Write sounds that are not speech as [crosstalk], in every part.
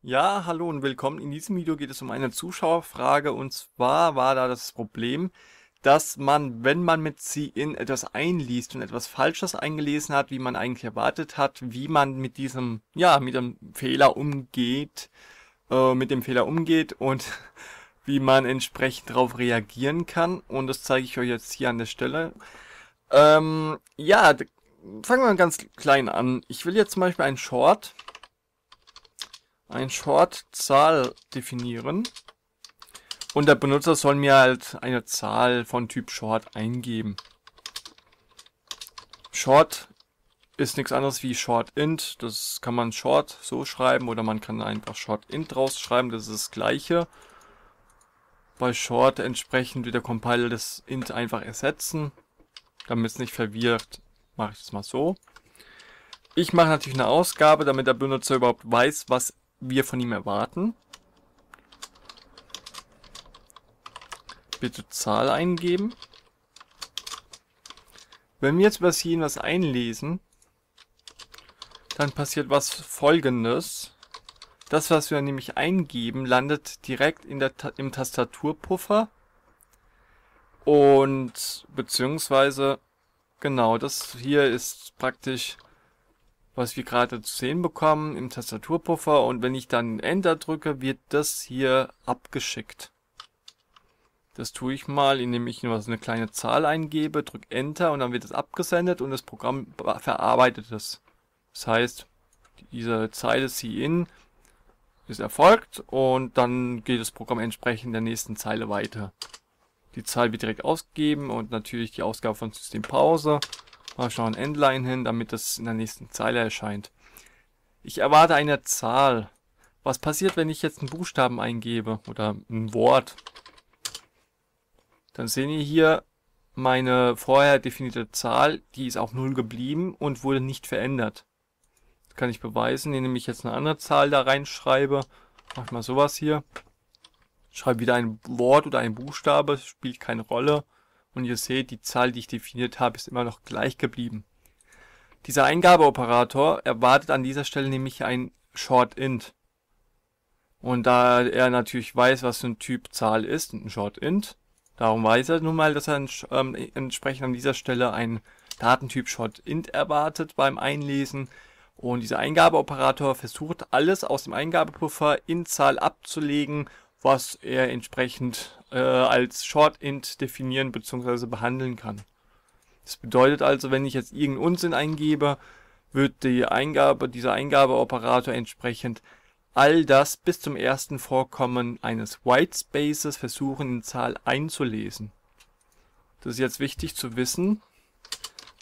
Ja, hallo und willkommen. In diesem Video geht es um eine Zuschauerfrage und zwar war da das Problem, dass man, wenn man mit C-In etwas einliest und etwas Falsches eingelesen hat, wie man eigentlich erwartet hat, wie man mit diesem, ja, mit dem Fehler umgeht, äh, mit dem Fehler umgeht und [laughs] wie man entsprechend darauf reagieren kann. Und das zeige ich euch jetzt hier an der Stelle. Ähm, ja, fangen wir ganz klein an. Ich will jetzt zum Beispiel ein Short, ein Short-Zahl definieren. Und der Benutzer soll mir halt eine Zahl von Typ Short eingeben. Short ist nichts anderes wie Short Int. Das kann man Short so schreiben oder man kann einfach Short Int draus Das ist das gleiche. Bei Short entsprechend wird der Compiler das Int einfach ersetzen damit es nicht verwirrt, mache ich das mal so. Ich mache natürlich eine Ausgabe, damit der Benutzer überhaupt weiß, was wir von ihm erwarten. Bitte Zahl eingeben. Wenn wir jetzt über das was einlesen, dann passiert was folgendes. Das, was wir nämlich eingeben, landet direkt in der, im Tastaturpuffer und beziehungsweise, genau, das hier ist praktisch, was wir gerade zu sehen bekommen im Tastaturpuffer. Und wenn ich dann Enter drücke, wird das hier abgeschickt. Das tue ich mal, indem ich nur so eine kleine Zahl eingebe, drücke Enter und dann wird es abgesendet und das Programm verarbeitet es. Das heißt, diese Zeile C-In ist erfolgt und dann geht das Programm entsprechend der nächsten Zeile weiter. Die Zahl wird direkt ausgegeben und natürlich die Ausgabe von System Pause. Mache ich noch ein Endline hin, damit das in der nächsten Zeile erscheint. Ich erwarte eine Zahl. Was passiert, wenn ich jetzt einen Buchstaben eingebe oder ein Wort? Dann sehen wir hier meine vorher definierte Zahl, die ist auf 0 geblieben und wurde nicht verändert. Das kann ich beweisen, indem ich jetzt eine andere Zahl da reinschreibe. Mach mal sowas hier schreibe wieder ein Wort oder ein Buchstabe, spielt keine Rolle. Und ihr seht, die Zahl, die ich definiert habe, ist immer noch gleich geblieben. Dieser Eingabeoperator erwartet an dieser Stelle nämlich ein Short Int. Und da er natürlich weiß, was für ein Typ Zahl ist, ein Short Int, darum weiß er nun mal, dass er ähm, entsprechend an dieser Stelle einen Datentyp Short Int erwartet beim Einlesen. Und dieser Eingabeoperator versucht alles aus dem Eingabepuffer in Zahl abzulegen was er entsprechend äh, als Shortint definieren bzw. behandeln kann. Das bedeutet also, wenn ich jetzt irgendeinen Unsinn eingebe, wird die Eingabe, dieser Eingabeoperator entsprechend all das bis zum ersten Vorkommen eines Whitespaces versuchen in Zahl einzulesen. Das ist jetzt wichtig zu wissen.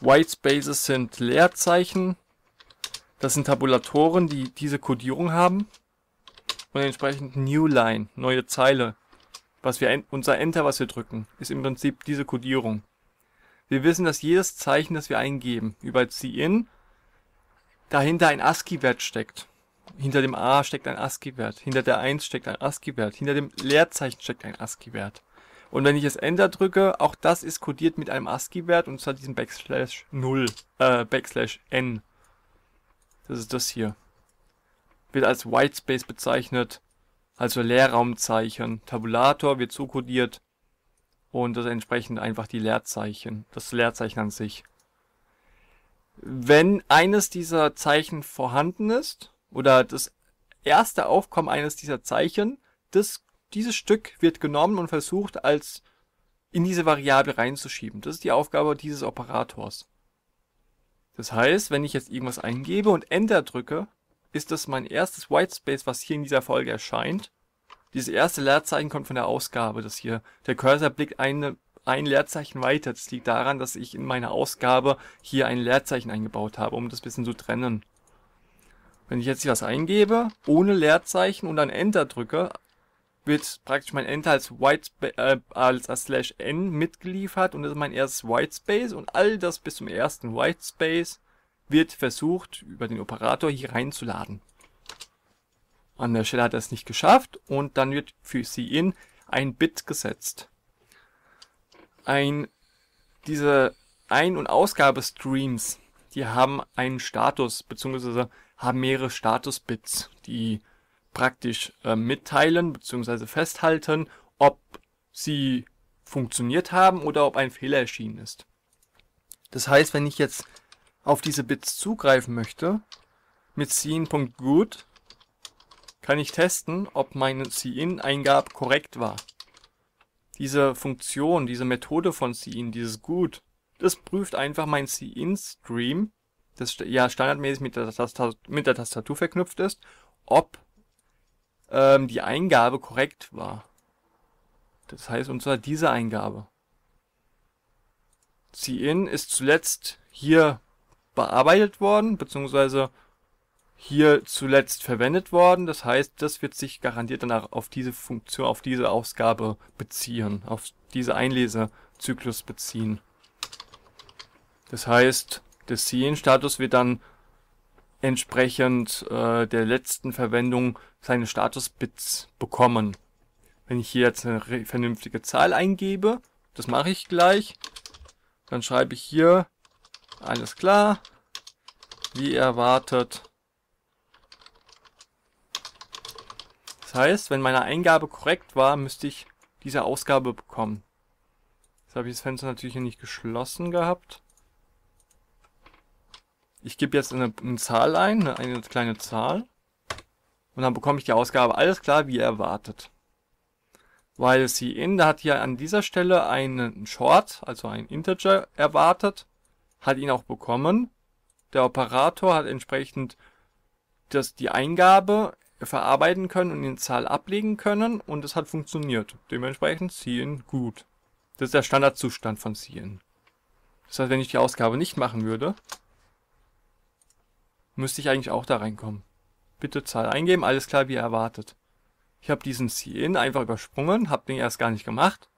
Whitespaces sind Leerzeichen. Das sind Tabulatoren, die diese Codierung haben und entsprechend New Line, neue Zeile. Was wir, unser Enter, was wir drücken, ist im Prinzip diese Codierung. Wir wissen, dass jedes Zeichen, das wir eingeben, über C-In, dahinter ein ASCII-Wert steckt. Hinter dem A steckt ein ASCII-Wert, hinter der 1 steckt ein ASCII-Wert, hinter dem Leerzeichen steckt ein ASCII-Wert. Und wenn ich es Enter drücke, auch das ist codiert mit einem ASCII-Wert und zwar diesem Backslash 0, äh, Backslash N. Das ist das hier wird als Whitespace bezeichnet, also Leerraumzeichen. Tabulator wird so kodiert und das entsprechend einfach die Leerzeichen, das Leerzeichen an sich. Wenn eines dieser Zeichen vorhanden ist oder das erste Aufkommen eines dieser Zeichen, das, dieses Stück wird genommen und versucht als in diese Variable reinzuschieben. Das ist die Aufgabe dieses Operators. Das heißt, wenn ich jetzt irgendwas eingebe und Enter drücke, ist das mein erstes Whitespace, was hier in dieser Folge erscheint. Dieses erste Leerzeichen kommt von der Ausgabe, das hier. Der Cursor blickt eine, ein Leerzeichen weiter. Das liegt daran, dass ich in meiner Ausgabe hier ein Leerzeichen eingebaut habe, um das bisschen zu trennen. Wenn ich jetzt hier was eingebe, ohne Leerzeichen und dann Enter drücke, wird praktisch mein Enter als Whitespace, äh, als, als Slash N mitgeliefert und das ist mein erstes Whitespace und all das bis zum ersten Whitespace wird versucht, über den Operator hier reinzuladen. An der Stelle hat er es nicht geschafft und dann wird für Cin ein Bit gesetzt. Ein, diese Ein- und Ausgabestreams, die haben einen Status, beziehungsweise haben mehrere Status-Bits, die praktisch äh, mitteilen, beziehungsweise festhalten, ob sie funktioniert haben oder ob ein Fehler erschienen ist. Das heißt, wenn ich jetzt auf diese Bits zugreifen möchte, mit cin.good kann ich testen, ob meine cin-Eingabe korrekt war. Diese Funktion, diese Methode von cin, dieses gut, das prüft einfach mein cin-Stream, das ja standardmäßig mit der, Tastatur, mit der Tastatur verknüpft ist, ob ähm, die Eingabe korrekt war. Das heißt, und zwar diese Eingabe. Cin ist zuletzt hier bearbeitet worden, beziehungsweise hier zuletzt verwendet worden. Das heißt, das wird sich garantiert danach auf diese Funktion, auf diese Ausgabe beziehen, auf diese Einlesezyklus beziehen. Das heißt, der Scene-Status wird dann entsprechend äh, der letzten Verwendung seine Status-Bits bekommen. Wenn ich hier jetzt eine vernünftige Zahl eingebe, das mache ich gleich, dann schreibe ich hier alles klar. Wie erwartet. Das heißt, wenn meine Eingabe korrekt war, müsste ich diese Ausgabe bekommen. Jetzt habe ich das Fenster natürlich hier nicht geschlossen gehabt. Ich gebe jetzt eine, eine Zahl ein, eine, kleine Zahl. Und dann bekomme ich die Ausgabe alles klar, wie erwartet. Weil sie in, da hat hier an dieser Stelle einen Short, also einen Integer erwartet hat ihn auch bekommen. Der Operator hat entsprechend das, die Eingabe verarbeiten können und in Zahl ablegen können und es hat funktioniert. Dementsprechend ziehen gut. Das ist der Standardzustand von ziehen. Das heißt, wenn ich die Ausgabe nicht machen würde, müsste ich eigentlich auch da reinkommen. Bitte Zahl eingeben, alles klar wie erwartet. Ich habe diesen Ziehen einfach übersprungen, habe den erst gar nicht gemacht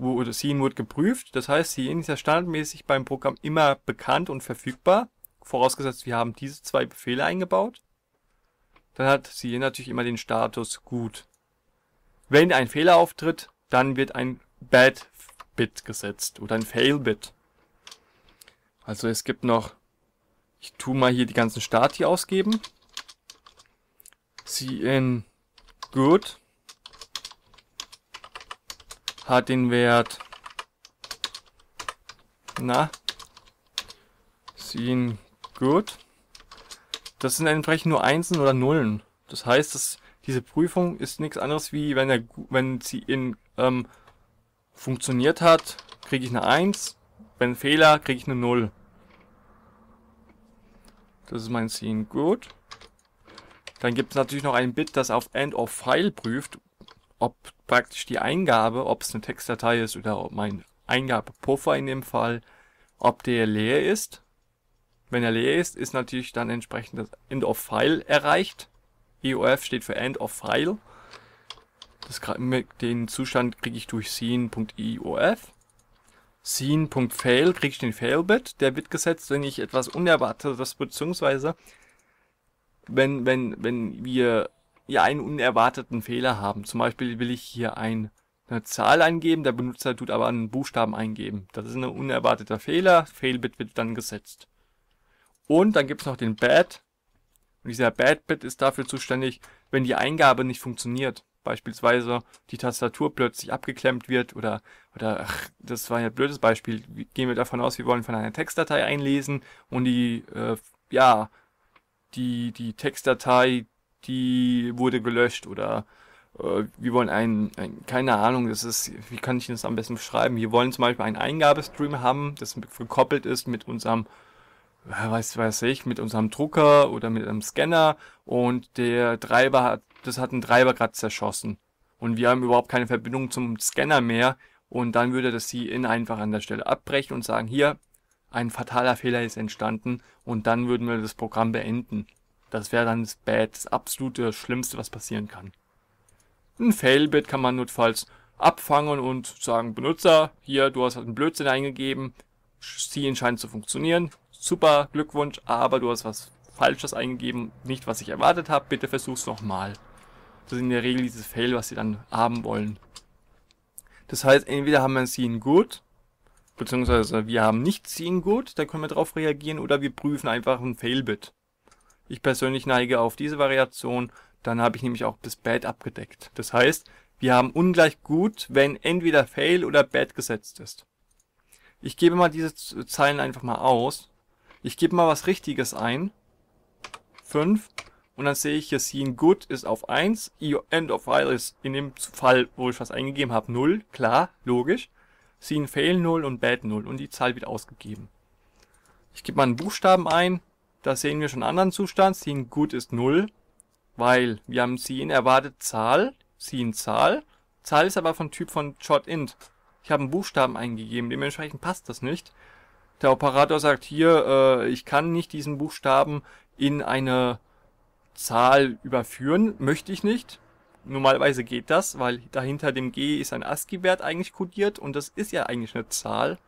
wo, oder Scene wird geprüft. Das heißt, Scene ist ja standardmäßig beim Programm immer bekannt und verfügbar. Vorausgesetzt, wir haben diese zwei Befehle eingebaut. Dann hat Scene natürlich immer den Status gut. Wenn ein Fehler auftritt, dann wird ein Bad Bit gesetzt oder ein Fail Bit. Also es gibt noch, ich tu mal hier die ganzen Start hier ausgeben. Cn good hat den Wert. Na? Seen good. Das sind entsprechend nur Einsen oder Nullen. Das heißt, dass diese Prüfung ist nichts anderes wie, wenn, der, wenn sie in ähm, funktioniert hat, kriege ich eine 1. Wenn Fehler, kriege ich eine 0. Das ist mein Scene Good. Dann gibt es natürlich noch ein Bit, das auf End of File prüft, ob praktisch die Eingabe, ob es eine Textdatei ist oder ob mein Eingabepuffer in dem Fall, ob der leer ist. Wenn er leer ist, ist natürlich dann entsprechend das End of File erreicht. EOF steht für End of File. Das, den Zustand kriege ich durch scene.eof. Scene.fail kriege ich den Fail-Bit. Der wird gesetzt, wenn ich etwas Unerwartetes, beziehungsweise wenn, wenn, wenn wir ja einen unerwarteten Fehler haben. Zum Beispiel will ich hier ein, eine Zahl eingeben, der Benutzer tut aber einen Buchstaben eingeben. Das ist ein unerwarteter Fehler, Failbit wird dann gesetzt. Und dann gibt es noch den Bad. Und dieser Badbit ist dafür zuständig, wenn die Eingabe nicht funktioniert. Beispielsweise die Tastatur plötzlich abgeklemmt wird oder, oder ach, das war ja ein blödes Beispiel. Gehen wir davon aus, wir wollen von einer Textdatei einlesen und die, äh, ja, die, die Textdatei die wurde gelöscht oder äh, wir wollen einen, ein, keine Ahnung, das ist, wie kann ich das am besten beschreiben? Wir wollen zum Beispiel einen Eingabestream haben, das gekoppelt ist mit unserem weiß, weiß ich, mit unserem Drucker oder mit einem Scanner und der Treiber hat, das hat einen Treiber gerade zerschossen. Und wir haben überhaupt keine Verbindung zum Scanner mehr und dann würde das in einfach an der Stelle abbrechen und sagen, hier, ein fataler Fehler ist entstanden und dann würden wir das Programm beenden. Das wäre dann das Bad, das absolute Schlimmste, was passieren kann. Ein Failbit kann man notfalls abfangen und sagen, Benutzer, hier, du hast halt einen Blödsinn eingegeben, Zielen scheint zu funktionieren, super, Glückwunsch, aber du hast was Falsches eingegeben, nicht was ich erwartet habe, bitte versuch's nochmal. Das ist in der Regel dieses Fail, was sie dann haben wollen. Das heißt, entweder haben wir ein Zielen gut, beziehungsweise wir haben nicht Zielen gut, da können wir darauf reagieren, oder wir prüfen einfach ein Failbit. Ich persönlich neige auf diese Variation, dann habe ich nämlich auch das Bad abgedeckt. Das heißt, wir haben ungleich gut, wenn entweder Fail oder Bad gesetzt ist. Ich gebe mal diese Zeilen einfach mal aus. Ich gebe mal was Richtiges ein. 5. Und dann sehe ich hier Seen Good ist auf 1. End of File ist in dem Fall, wo ich was eingegeben habe, 0. Klar, logisch. Seen Fail 0 und Bad 0. Und die Zahl wird ausgegeben. Ich gebe mal einen Buchstaben ein. Da sehen wir schon einen anderen Zustand. Sin gut ist 0, weil wir haben Sin erwartet Zahl, Sin Zahl. Zahl ist aber von Typ von short int. Ich habe einen Buchstaben eingegeben, dementsprechend passt das nicht. Der Operator sagt hier, äh, ich kann nicht diesen Buchstaben in eine Zahl überführen, möchte ich nicht. Normalerweise geht das, weil dahinter dem G ist ein ASCII-Wert eigentlich kodiert und das ist ja eigentlich eine Zahl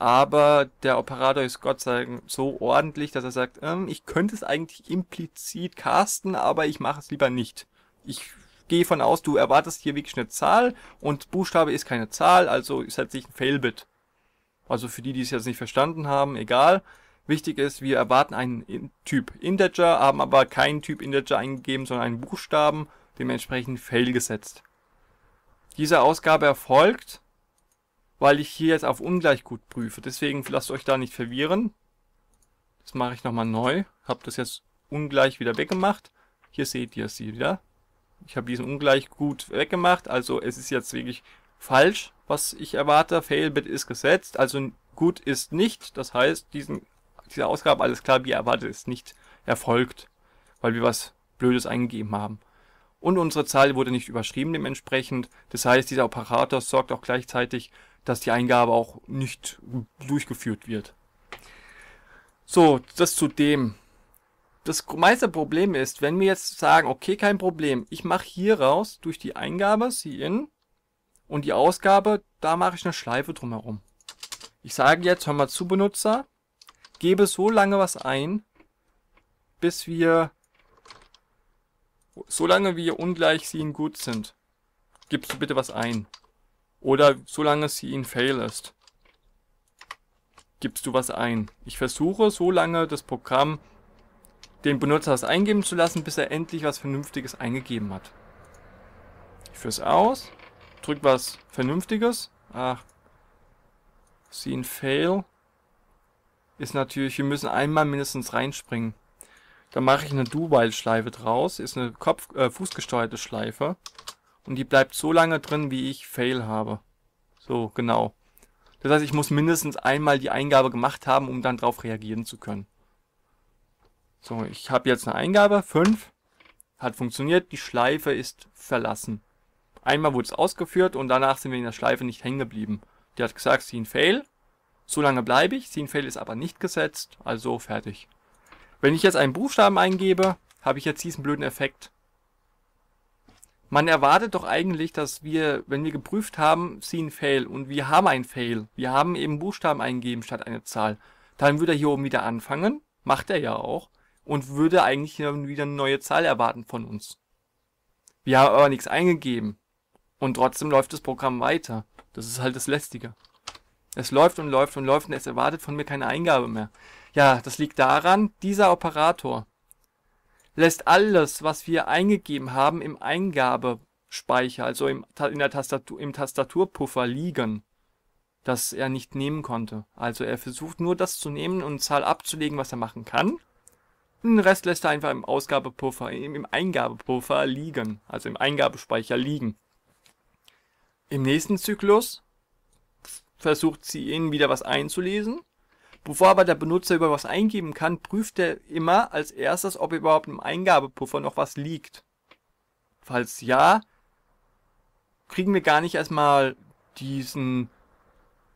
aber der Operator ist Gott sei Dank so ordentlich, dass er sagt, ähm, ich könnte es eigentlich implizit casten, aber ich mache es lieber nicht. Ich gehe von aus, du erwartest hier wirklich eine Zahl und Buchstabe ist keine Zahl, also setze halt ich ein Failbit. Also für die, die es jetzt nicht verstanden haben, egal. Wichtig ist, wir erwarten einen Typ Integer, haben aber keinen Typ Integer eingegeben, sondern einen Buchstaben, dementsprechend Fail gesetzt. Diese Ausgabe erfolgt weil ich hier jetzt auf Ungleichgut prüfe. Deswegen lasst euch da nicht verwirren. Das mache ich nochmal neu. Habe das jetzt ungleich wieder weggemacht. Hier seht ihr sie wieder. Ich habe diesen Ungleichgut weggemacht. Also es ist jetzt wirklich falsch, was ich erwarte. Failbit ist gesetzt. Also gut ist nicht. Das heißt, diesen, diese Ausgabe, alles klar, wie erwartet, ist nicht erfolgt. Weil wir was Blödes eingegeben haben und unsere Zahl wurde nicht überschrieben dementsprechend. Das heißt, dieser Operator sorgt auch gleichzeitig dass die Eingabe auch nicht durchgeführt wird. So, das zu dem. Das meiste Problem ist, wenn wir jetzt sagen, okay, kein Problem, ich mache hier raus durch die Eingabe, see in, und die Ausgabe, da mache ich eine Schleife drumherum. Ich sage jetzt, hör mal zu, Benutzer, gebe so lange was ein, bis wir, solange wir ungleich sehen gut sind. Gibst du bitte was ein. Oder solange sie in fail ist, gibst du was ein. Ich versuche so lange das Programm den Benutzer das eingeben zu lassen, bis er endlich was Vernünftiges eingegeben hat. Ich führe es aus, drück was Vernünftiges. Ach, see and fail ist natürlich, wir müssen einmal mindestens reinspringen. Da mache ich eine Do-While-Schleife draus, ist eine Kopf äh, fußgesteuerte Schleife und die bleibt so lange drin, wie ich Fail habe. So, genau. Das heißt, ich muss mindestens einmal die Eingabe gemacht haben, um dann darauf reagieren zu können. So, ich habe jetzt eine Eingabe, 5, hat funktioniert, die Schleife ist verlassen. Einmal wurde es ausgeführt und danach sind wir in der Schleife nicht hängen geblieben. Die hat gesagt, Scene Fail, so lange bleibe ich, Scene Fail ist aber nicht gesetzt, also fertig. Wenn ich jetzt einen Buchstaben eingebe, habe ich jetzt diesen blöden Effekt man erwartet doch eigentlich, dass wir, wenn wir geprüft haben, sie ein fail und wir haben ein Fail, wir haben eben Buchstaben eingegeben statt eine Zahl, dann würde er hier oben wieder anfangen, macht er ja auch, und würde eigentlich wieder eine neue Zahl erwarten von uns. Wir haben aber nichts eingegeben. Und trotzdem läuft das Programm weiter. Das ist halt das Lästige. Es läuft und läuft und läuft und es erwartet von mir keine Eingabe mehr. Ja, das liegt daran, dieser Operator, lässt alles, was wir eingegeben haben, im Eingabespeicher, also im, in der Tastatur, im Tastaturpuffer liegen, das er nicht nehmen konnte. Also er versucht nur das zu nehmen und Zahl abzulegen, was er machen kann. Den Rest lässt er einfach im Ausgabepuffer, im, im Eingabepuffer liegen, also im Eingabespeicher liegen. Im nächsten Zyklus versucht sie ihn wieder was einzulesen Bevor aber der Benutzer über was eingeben kann, prüft er immer als erstes, ob überhaupt im Eingabepuffer noch was liegt. Falls ja, kriegen wir gar nicht erstmal diesen,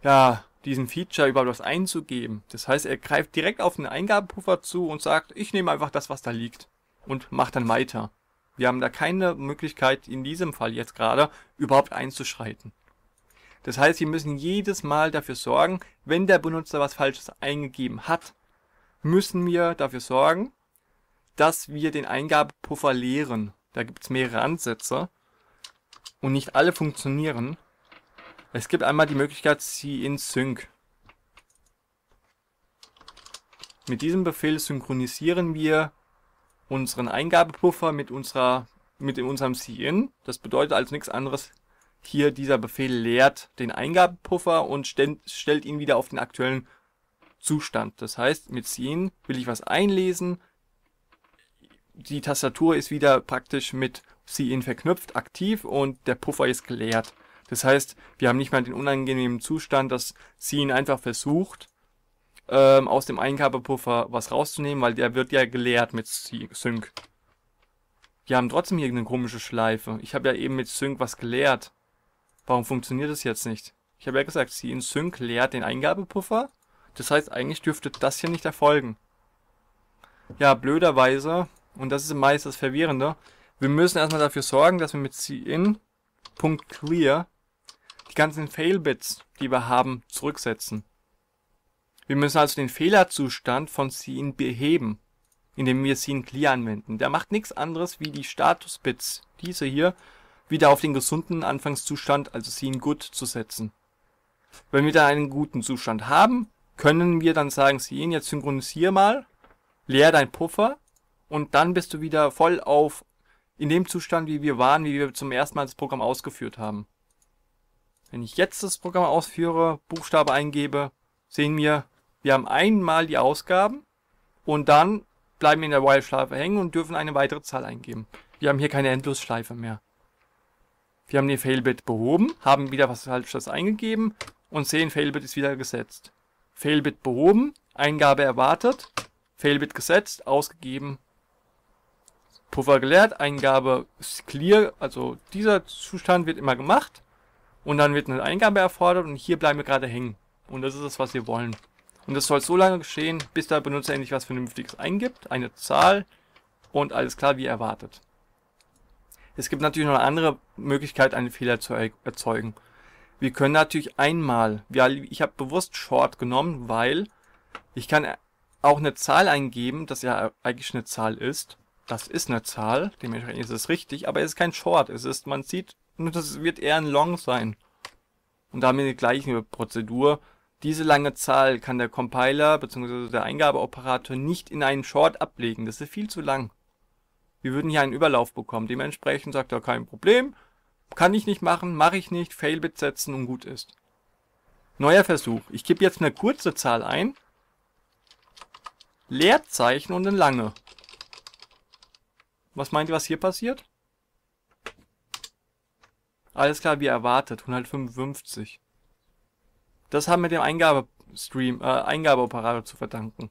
ja, diesen Feature überhaupt was einzugeben. Das heißt, er greift direkt auf den Eingabepuffer zu und sagt, ich nehme einfach das, was da liegt und macht dann weiter. Wir haben da keine Möglichkeit in diesem Fall jetzt gerade überhaupt einzuschreiten. Das heißt, wir müssen jedes Mal dafür sorgen, wenn der Benutzer was Falsches eingegeben hat, müssen wir dafür sorgen, dass wir den Eingabepuffer leeren. Da gibt es mehrere Ansätze und nicht alle funktionieren. Es gibt einmal die Möglichkeit, sie in Sync. Mit diesem Befehl synchronisieren wir unseren Eingabepuffer mit unserer mit unserem Cin. Das bedeutet also nichts anderes hier dieser Befehl leert den Eingabepuffer und stellt ihn wieder auf den aktuellen Zustand. Das heißt, mit ziehen will ich was einlesen. Die Tastatur ist wieder praktisch mit Cin verknüpft, aktiv und der Puffer ist geleert. Das heißt, wir haben nicht mal den unangenehmen Zustand, dass Cin einfach versucht, ähm, aus dem Eingabepuffer was rauszunehmen, weil der wird ja geleert mit Sync. Wir haben trotzdem hier eine komische Schleife. Ich habe ja eben mit Sync was geleert. Warum funktioniert das jetzt nicht? Ich habe ja gesagt, sie in Sync leert den Eingabepuffer. Das heißt, eigentlich dürfte das hier nicht erfolgen. Ja, blöderweise, und das ist meist das Verwirrende, wir müssen erstmal dafür sorgen, dass wir mit cin.clear die ganzen Fail-Bits, die wir haben, zurücksetzen. Wir müssen also den Fehlerzustand von cin beheben, indem wir cin clear anwenden. Der macht nichts anderes wie die Status-Bits, diese hier, wieder auf den gesunden Anfangszustand, also Seen Good, zu setzen. Wenn wir dann einen guten Zustand haben, können wir dann sagen, Seen, jetzt synchronisier mal, leer dein Puffer und dann bist du wieder voll auf in dem Zustand, wie wir waren, wie wir zum ersten Mal das Programm ausgeführt haben. Wenn ich jetzt das Programm ausführe, Buchstabe eingebe, sehen wir, wir haben einmal die Ausgaben und dann bleiben wir in der While-Schleife hängen und dürfen eine weitere Zahl eingeben. Wir haben hier keine Endlosschleife mehr. Wir haben den Failbit behoben, haben wieder was Falsches eingegeben und sehen, Failbit ist wieder gesetzt. Failbit behoben, Eingabe erwartet, Failbit gesetzt, ausgegeben. Puffer geleert, Eingabe ist clear, also dieser Zustand wird immer gemacht und dann wird eine Eingabe erfordert und hier bleiben wir gerade hängen. Und das ist das, was wir wollen. Und das soll so lange geschehen, bis der Benutzer endlich was Vernünftiges eingibt, eine Zahl und alles klar wie erwartet. Es gibt natürlich noch eine andere Möglichkeit, einen Fehler zu erzeugen. Wir können natürlich einmal, ich habe bewusst Short genommen, weil ich kann äh, auch eine Zahl eingeben, das ja eigentlich eine Zahl ist. Das ist eine Zahl, dementsprechend ist es richtig, aber es ist kein Short. Es ist, man sieht, das wird eher ein Long sein. Und damit die gleiche Prozedur. Diese lange Zahl kann der Compiler bzw. der Eingabeoperator nicht in einen Short ablegen. Das ist viel zu lang. Wir würden hier einen Überlauf bekommen. Dementsprechend sagt er, kein Problem, kann ich nicht machen, mache ich nicht, Failbit setzen und gut ist. Neuer Versuch. Ich gebe jetzt eine kurze Zahl ein, Leerzeichen und eine lange. Was meint ihr, was hier passiert? Alles klar, wie erwartet, 155. Das haben wir dem Eingabestream, äh, Eingabeoperator zu verdanken.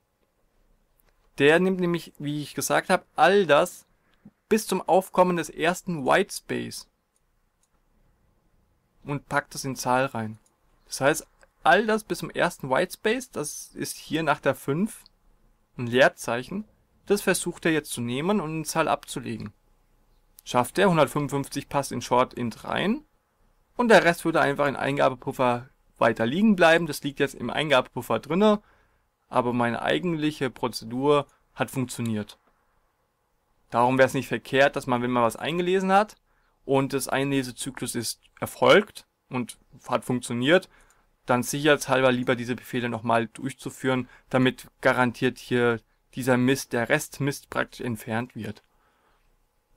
Der nimmt nämlich, wie ich gesagt habe, all das, bis zum Aufkommen des ersten Whitespace und packt es in Zahl rein. Das heißt, all das bis zum ersten Whitespace, das ist hier nach der 5 ein Leerzeichen, das versucht er jetzt zu nehmen und in Zahl abzulegen. Schafft er, 155 passt in Short Int rein und der Rest würde einfach in Eingabepuffer weiter liegen bleiben. Das liegt jetzt im Eingabepuffer drinne, aber meine eigentliche Prozedur hat funktioniert. Darum wäre es nicht verkehrt, dass man, wenn man was eingelesen hat und das Einlesezyklus ist erfolgt und hat funktioniert, dann sicherheitshalber lieber diese Befehle nochmal durchzuführen, damit garantiert hier dieser Mist, der Restmist praktisch entfernt wird.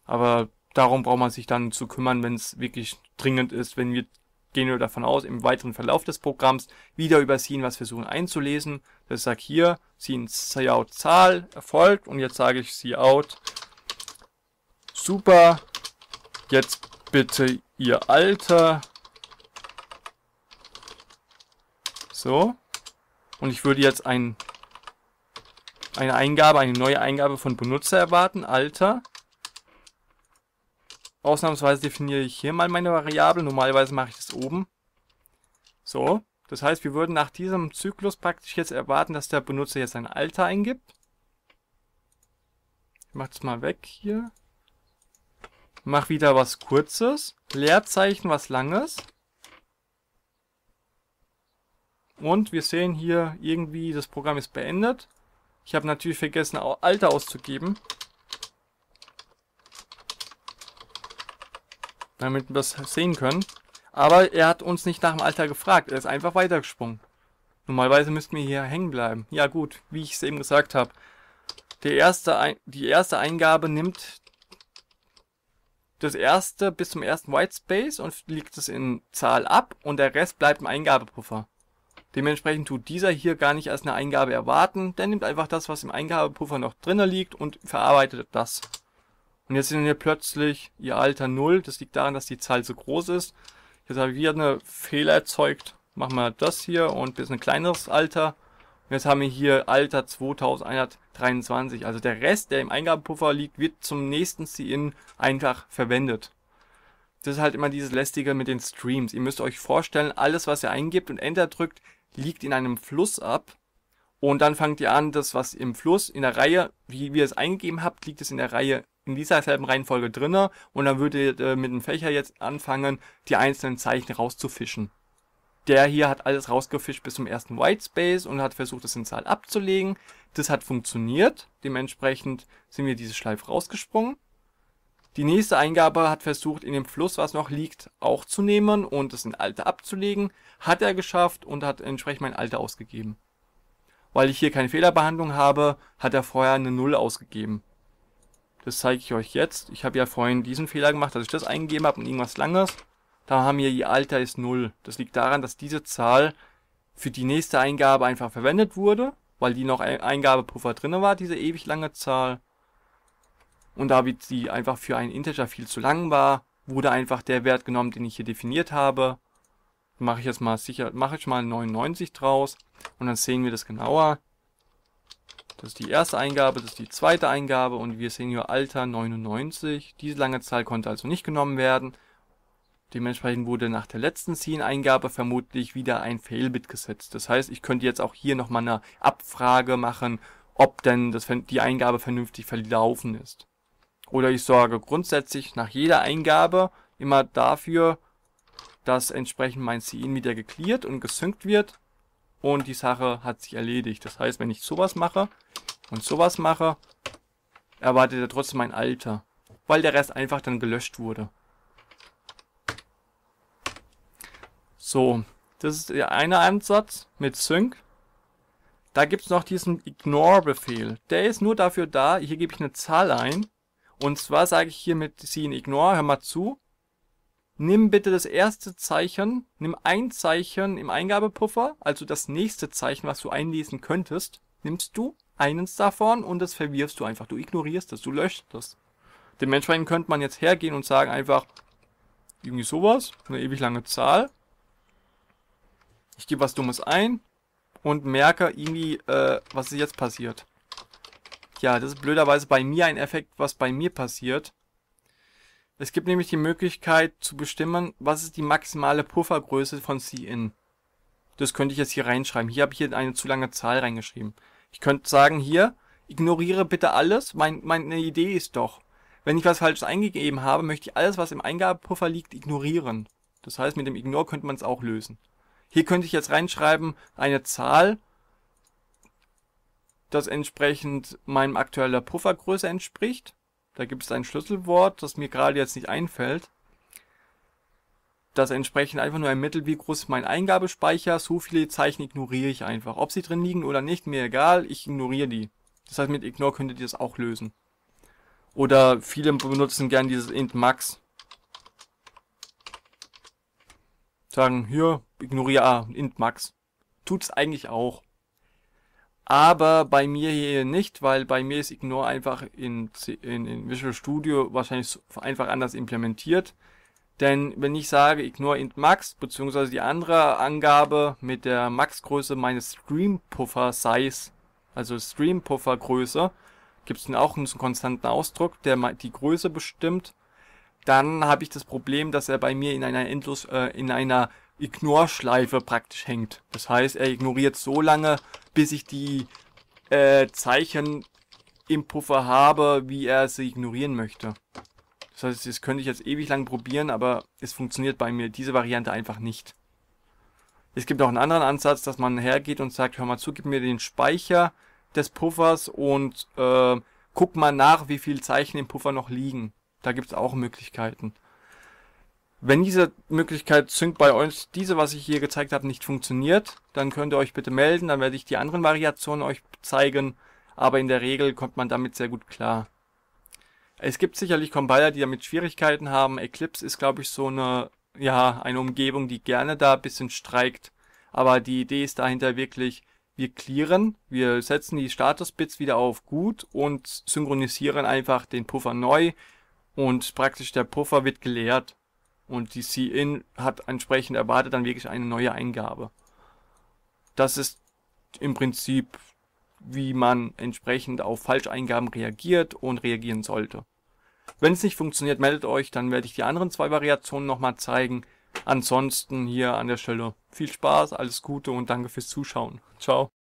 Aber darum braucht man sich dann zu kümmern, wenn es wirklich dringend ist, wenn wir gehen wir davon aus, im weiteren Verlauf des Programms wieder über Scene was versuchen einzulesen. Das sagt hier, Scene Cout Zahl erfolgt und jetzt sage ich Cout super. Jetzt bitte Ihr Alter. So. Und ich würde jetzt ein, eine Eingabe, eine neue Eingabe von Benutzer erwarten. Alter. Ausnahmsweise definiere ich hier mal meine Variable. Normalerweise mache ich das oben. So. Das heißt, wir würden nach diesem Zyklus praktisch jetzt erwarten, dass der Benutzer jetzt sein Alter eingibt. Ich mache es mal weg hier. Mach wieder was Kurzes. Leerzeichen, was Langes. Und wir sehen hier irgendwie, das Programm ist beendet. Ich habe natürlich vergessen, Alter auszugeben. Damit wir das sehen können. Aber er hat uns nicht nach dem Alter gefragt. Er ist einfach weitergesprungen. Normalerweise müssten wir hier hängen bleiben. Ja gut, wie ich es eben gesagt habe. Die erste Eingabe nimmt das erste bis zum ersten Whitespace und liegt es in Zahl ab und der Rest bleibt im Eingabepuffer. Dementsprechend tut dieser hier gar nicht als eine Eingabe erwarten, der nimmt einfach das, was im Eingabepuffer noch drinnen liegt und verarbeitet das. Und jetzt sind wir plötzlich ihr Alter 0, das liegt daran, dass die Zahl so groß ist. Jetzt habe ich wieder eine Fehler erzeugt, machen wir das hier und bis ein kleineres Alter Jetzt haben wir hier Alter 2123. Also der Rest, der im Eingabepuffer liegt, wird zum nächsten Ziehen einfach verwendet. Das ist halt immer dieses lästige mit den Streams. Ihr müsst euch vorstellen, alles was ihr eingibt und Enter drückt, liegt in einem Fluss ab. Und dann fangt ihr an, das was im Fluss, in der Reihe, wie, wie ihr es eingegeben habt, liegt es in der Reihe in dieser selben Reihenfolge drinnen. Und dann würdet ihr äh, mit dem Fächer jetzt anfangen, die einzelnen Zeichen rauszufischen der hier hat alles rausgefischt bis zum ersten Whitespace und hat versucht, das in Zahl abzulegen. Das hat funktioniert. Dementsprechend sind wir diese Schleife rausgesprungen. Die nächste Eingabe hat versucht, in dem Fluss, was noch liegt, auch zu nehmen und das in Alte abzulegen. Hat er geschafft und hat entsprechend mein Alte ausgegeben. Weil ich hier keine Fehlerbehandlung habe, hat er vorher eine Null ausgegeben. Das zeige ich euch jetzt. Ich habe ja vorhin diesen Fehler gemacht, dass ich das eingegeben habe und irgendwas Langes da haben wir ihr Alter ist null. Das liegt daran, dass diese Zahl für die nächste Eingabe einfach verwendet wurde, weil die noch Eingabepuffer drinne war, diese ewig lange Zahl. Und da die einfach für einen Integer viel zu lang war, wurde einfach der Wert genommen, den ich hier definiert habe. Mache ich jetzt mal sicher, mache ich mal 99 draus und dann sehen wir das genauer. Das ist die erste Eingabe, das ist die zweite Eingabe und wir sehen hier Alter 99. Diese lange Zahl konnte also nicht genommen werden. Dementsprechend wurde nach der letzten Scene-Eingabe vermutlich wieder ein Failbit gesetzt. Das heißt, ich könnte jetzt auch hier nochmal eine Abfrage machen, ob denn das, die Eingabe vernünftig verlaufen ist. Oder ich sorge grundsätzlich nach jeder Eingabe immer dafür, dass entsprechend mein CIN wieder geklärt und gesynkt wird und die Sache hat sich erledigt. Das heißt, wenn ich sowas mache und sowas mache, erwartet er trotzdem mein Alter, weil der Rest einfach dann gelöscht wurde. So, das ist der eine Ansatz mit Sync. Da gibt es noch diesen Ignore-Befehl. Der ist nur dafür da, hier gebe ich eine Zahl ein. Und zwar sage ich hier mit in Ignore, hör mal zu. Nimm bitte das erste Zeichen, nimm ein Zeichen im Eingabepuffer, also das nächste Zeichen, was du einlesen könntest, nimmst du eines davon und das verwirfst du einfach. Du ignorierst das, du löscht das. Dementsprechend könnte man jetzt hergehen und sagen einfach, irgendwie sowas, eine ewig lange Zahl, ich gebe was Dummes ein und merke irgendwie, äh, was ist jetzt passiert. Ja, das ist blöderweise bei mir ein Effekt, was bei mir passiert. Es gibt nämlich die Möglichkeit zu bestimmen, was ist die maximale Puffergröße von C-In. Das könnte ich jetzt hier reinschreiben. Hier habe ich hier eine zu lange Zahl reingeschrieben. Ich könnte sagen hier, ignoriere bitte alles. Mein, meine Idee ist doch, wenn ich was Falsches eingegeben habe, möchte ich alles, was im Eingabepuffer liegt, ignorieren. Das heißt, mit dem Ignore könnte man es auch lösen. Hier könnte ich jetzt reinschreiben, eine Zahl, das entsprechend meinem aktueller Puffergröße entspricht. Da gibt es ein Schlüsselwort, das mir gerade jetzt nicht einfällt. Das entsprechend einfach nur ermittelt, wie groß ist mein Eingabespeicher. So viele Zeichen ignoriere ich einfach. Ob sie drin liegen oder nicht, mir egal, ich ignoriere die. Das heißt, mit Ignore könntet ihr das auch lösen. Oder viele benutzen gern dieses int max. sagen, hier, ignoriere A, int max. Tut's eigentlich auch. Aber bei mir hier nicht, weil bei mir ist Ignore einfach in, in, in Visual Studio wahrscheinlich einfach anders implementiert. Denn wenn ich sage Ignore int max, beziehungsweise die andere Angabe mit der Max-Größe meines Stream-Puffer-Size, also Stream-Puffer-Größe, gibt es dann auch einen konstanten Ausdruck, der die Größe bestimmt dann habe ich das Problem, dass er bei mir in einer endlos äh, in einer Ignore-Schleife praktisch hängt. Das heißt, er ignoriert so lange, bis ich die äh, Zeichen im Puffer habe, wie er sie ignorieren möchte. Das heißt, das könnte ich jetzt ewig lang probieren, aber es funktioniert bei mir diese Variante einfach nicht. Es gibt auch einen anderen Ansatz, dass man hergeht und sagt, hör mal zu, gib mir den Speicher des Puffers und äh, guck mal nach, wie viel Zeichen im Puffer noch liegen. Da gibt es auch Möglichkeiten. Wenn diese Möglichkeit Sync bei uns, diese, was ich hier gezeigt habe, nicht funktioniert, dann könnt ihr euch bitte melden, dann werde ich die anderen Variationen euch zeigen, aber in der Regel kommt man damit sehr gut klar. Es gibt sicherlich Compiler, die damit Schwierigkeiten haben. Eclipse ist, glaube ich, so eine, ja, eine Umgebung, die gerne da ein bisschen streikt, aber die Idee ist dahinter wirklich, wir clearen, wir setzen die Status-Bits wieder auf gut und synchronisieren einfach den Puffer neu und praktisch der Puffer wird geleert und die C-In hat entsprechend erwartet dann wirklich eine neue Eingabe. Das ist im Prinzip, wie man entsprechend auf Falscheingaben reagiert und reagieren sollte. Wenn es nicht funktioniert, meldet euch, dann werde ich die anderen zwei Variationen nochmal zeigen. Ansonsten hier an der Stelle viel Spaß, alles Gute und danke fürs Zuschauen. Ciao.